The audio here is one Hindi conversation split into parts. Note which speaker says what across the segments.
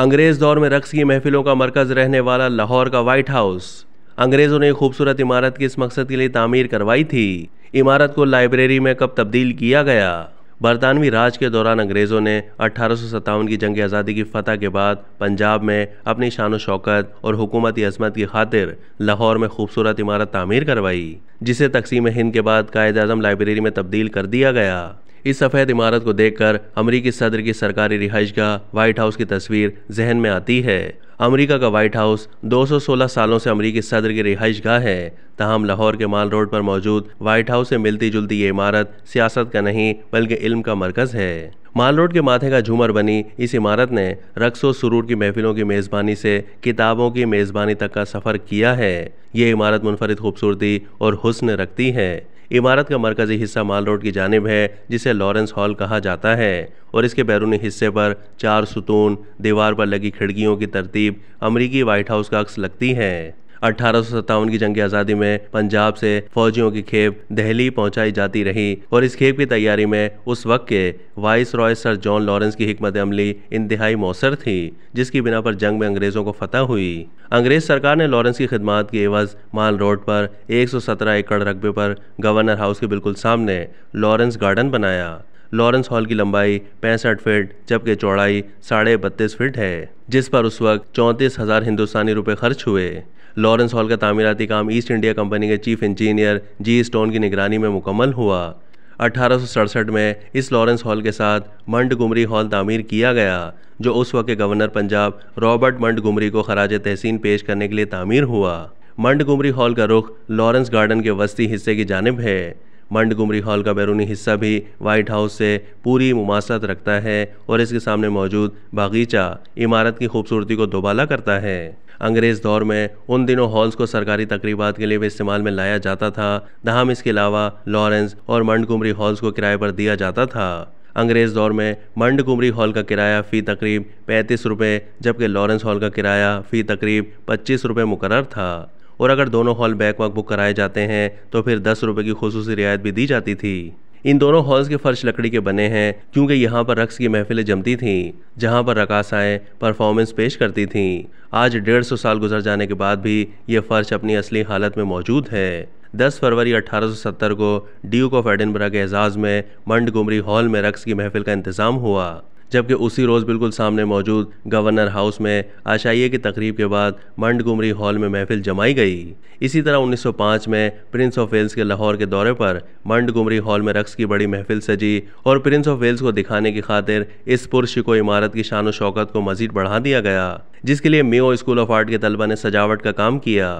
Speaker 1: अंग्रेज़ दौर में रक्स की महफिलों का मरकज़ रहने वाला लाहौर का वाइट हाउस अंग्रेज़ों ने खूबसूरत इमारत की इस मकसद के लिए तामीर करवाई थी इमारत को लाइब्रेरी में कब तब्दील किया गया बरतानवी राज के दौरान अंग्रेज़ों ने अठारह की जंग आज़ादी की फतह के बाद पंजाब में अपनी शान शौकत और हुकूमती अजमत की खातिर लाहौर में खूबसूरत इमारत तामीर करवाई जिसे तकसीम हिंद के बाद कायद अजम लाइब्रेरी में तब्दील कर दिया गया इस सफ़ेद इमारत को देखकर अमरीकी सदर की सरकारी रिहाइश का व्हाइट हाउस की तस्वीर जहन में आती है अमेरिका का व्हाइट हाउस 216 सालों से अमेरिकी सदर की रिहाइश गाह है तहम लाहौर के माल रोड पर मौजूद व्हाइट हाउस से मिलती जुलती ये इमारत सियासत का नहीं बल्कि इल्म का मरकज़ है माल रोड के माथे का झूमर बनी इस इमारत ने रक्सो सुरूर की महफिलों की मेज़बानी से किताबों की मेज़बानी तक का सफ़र किया है ये इमारत मुनफरद खूबसूरती और हुस्न रखती है इमारत का मरकजी हिस्सा माल रोड की जानब है जिसे लॉरेंस हॉल कहा जाता है और इसके बैरूनी हिस्से पर चार सुतून दीवार पर लगी खिड़कियों की तरतीब अमरीकी वाइट हाउस का अक्स लगती है अठारह की जंग आज़ादी में पंजाब से फौजियों की खेप दहली पहुंचाई जाती रही और इस खेप की तैयारी में उस वक्त के viceroy sir John Lawrence की हमत अमली इंतहाई मौसर थी जिसकी बिना पर जंग में अंग्रेज़ों को फतह हुई अंग्रेज सरकार ने लॉरेंस की खिदमत की एवज माल रोड पर 117 एकड़ रकबे पर गवर्नर हाउस के बिल्कुल सामने लॉरेंस गार्डन बनाया लॉरेंस हॉल की लंबाई पैंसठ फीट जबकि चौड़ाई साढ़े बत्तीस फीट है जिस पर उस वक्त चौंतीस हज़ार हिंदुस्तानी रुपए खर्च हुए लॉरेंस हॉल का तामीराती काम ईस्ट इंडिया कंपनी के चीफ इंजीनियर जी स्टोन की निगरानी में मुकम्मल हुआ अठारह में इस लॉरेंस हॉल के साथ मंड गुमरी हॉल तामीर किया गया जो उस वक्त के गवर्नर पंजाब रॉबर्ट मंड गुमरी को खराज तहसीन पेश करने के लिए तामीर हुआ मंड गुमरी हॉल का रुख लॉरेंस गार्डन के वस्ती हिस्से की जानब है मंड गुमरी हॉल का बैरूनी हिस्सा भी वाइट हाउस से पूरी मुमासत रखता है और इसके सामने मौजूद बागीचा इमारत की खूबसूरती को दोबाला करता है अंग्रेज़ दौर में उन दिनों हॉल्स को सरकारी तकरीबात के लिए भी इस्तेमाल में लाया जाता था दहाम इसके अलावा लॉरेंस और मंडकुमरी हॉल्स को किराए पर दिया जाता था अंग्रेज़ दौर में मंड कुमरी हॉल का किराया फ़ी तकरीब पैंतीस रुपये जबकि लॉरेंस हॉल का किराया फ़ी तकरीब पच्चीस रुपये मुकर था और अगर दोनों हॉल बैक वक्त बुक कराए जाते हैं तो फिर दस रुपये की खसूस रियायत भी दी जाती थी इन दोनों हॉल्स के फर्श लकड़ी के बने हैं क्योंकि यहाँ पर रक्स की महफिलें जमती थीं जहाँ पर रकासाएँ परफॉर्मेंस पेश करती थीं आज डेढ़ सौ साल गुजर जाने के बाद भी ये फर्श अपनी असली हालत में मौजूद है 10 फरवरी 1870 को ड्यूक ऑफ एडिनबरा के एजाज़ में मंड गुमरी हॉल में रक्स की महफिल का इंतज़ाम हुआ जबकि उसी रोज़ बिल्कुल सामने मौजूद गवर्नर हाउस में आशाइये की तकरीब के बाद मंड गुमरी हॉल में महफिल जमाई गई इसी तरह 1905 में प्रिंस ऑफ वेल्स के लाहौर के दौरे पर मंड गुमरी हॉल में रक्स की बड़ी महफिल सजी और प्रिंस ऑफ वेल्स को दिखाने की खातिर इस पुरशिको इमारत की शान शौकत को मजीद बढ़ा दिया गया जिसके लिए मियो स्कूल ऑफ आर्ट के तलबा ने सजावट का काम किया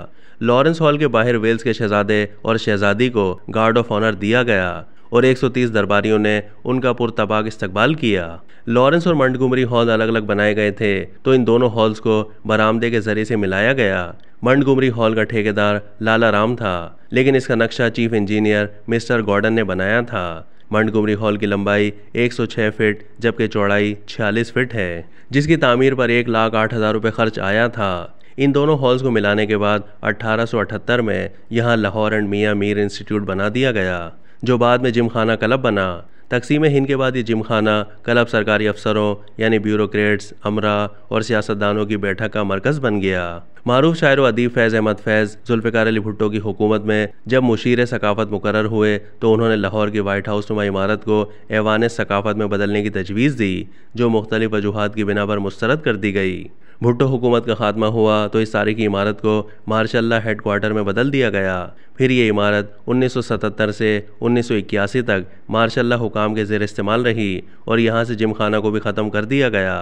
Speaker 1: लॉरेंस हॉल के बाहर वेल्स के शहजादे और शहजादी को गार्ड ऑफ ऑनर दिया गया और 130 दरबारियों ने उनका पुरतबाग इस्तकबाल किया लॉरेंस और मंडगुमरी हॉल अलग अलग बनाए गए थे तो इन दोनों हॉल्स को बरामदे के जरिए से मिलाया गया मंडगुमरी हॉल का ठेकेदार लाला राम था लेकिन इसका नक्शा चीफ इंजीनियर मिस्टर गॉर्डन ने बनाया था मंडगुमरी हॉल की लंबाई 106 फीट जबकि चौड़ाई 46 फीट है जिसकी तामीर पर एक लाख आठ हज़ार रुपये खर्च आया था इन दोनों हॉल्स को मिलाने के बाद 1878 में यहाँ लाहौर एंड मियाँ मीर इंस्टीट्यूट बना दिया गया जो बाद में जिमखाना खाना क्लब बना तकसीम हिंद के बाद ये जिमखाना खाना क्लब सरकारी अफसरों यानी ब्यूरोक्रेट्स अमरा और सियासतदानों की बैठक का मरकज़ बन गया मारूफ़ शायर अदीब फैज़ अहमद फैज़ जुल्फ़िकार अली भुट्टो की हुकूमत में जब मुशीर सकाफ़त मुकर हुए तो उन्होंने लाहौर की वाइट हाउस नुमा इमारत को ऐवान सकाफ़त में बदलने की तजवीज़ दी जो मुख्तलिफ वजूहत की बिना पर मुस्रद कर दी गई भुट्टो हुकूमत का खात्मा हुआ तो इस सारी की इमारत को मार्शल्ला हेडकोार्टर में बदल दिया गया फिर ये इमारत 1977 से 1981 तक मार्शल्ला हुकाम के जेर इस्तेमाल रही और यहाँ से जिम खाना को भी ख़त्म कर दिया गया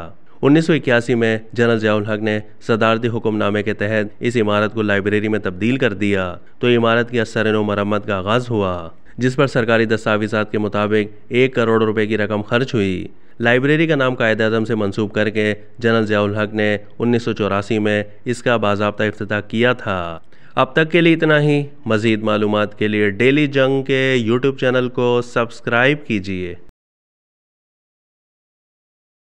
Speaker 1: 1981 में जनरल जयाउल हक ने सदारती हुक्मनामे के तहत इस इमारत को लाइब्रेरी में तब्दील कर दिया तो इमारत की असर नो मरम्मत का आगाज़ हुआ जिस पर सरकारी दस्तावेजात के मुताबिक एक करोड़ रुपए की रकम खर्च हुई लाइब्रेरी का नाम कायद अजम से मंसूब करके जनरल जयाल हक ने उन्नीस में इसका बाबा अफ्ताह किया था अब तक के लिए इतना ही मज़ीद मालूम के लिए डेली जंग के यूट्यूब चैनल को सब्सक्राइब कीजिए